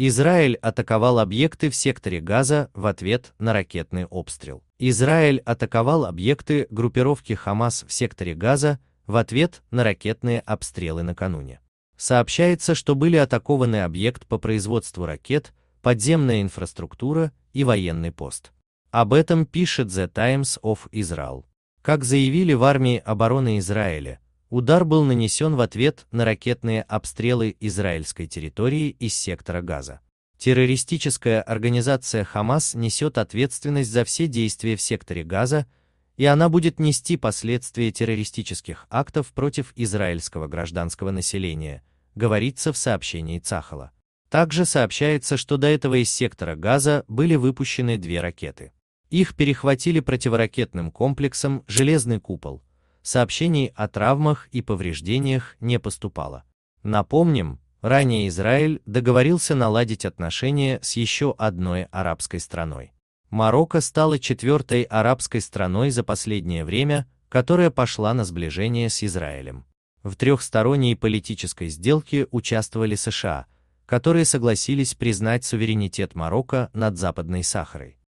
Израиль атаковал объекты в секторе Газа в ответ на ракетный обстрел. Израиль атаковал объекты группировки Хамас в секторе Газа в ответ на ракетные обстрелы накануне. Сообщается, что были атакованы объект по производству ракет, подземная инфраструктура и военный пост. Об этом пишет The Times of Israel. Как заявили в армии обороны Израиля, Удар был нанесен в ответ на ракетные обстрелы израильской территории из сектора Газа. Террористическая организация «Хамас» несет ответственность за все действия в секторе Газа, и она будет нести последствия террористических актов против израильского гражданского населения, говорится в сообщении Цахала. Также сообщается, что до этого из сектора Газа были выпущены две ракеты. Их перехватили противоракетным комплексом «Железный купол», сообщений о травмах и повреждениях не поступало. Напомним, ранее Израиль договорился наладить отношения с еще одной арабской страной. Марокко стала четвертой арабской страной за последнее время, которая пошла на сближение с Израилем. В трехсторонней политической сделке участвовали США, которые согласились признать суверенитет Марокко над Западной Сахарой.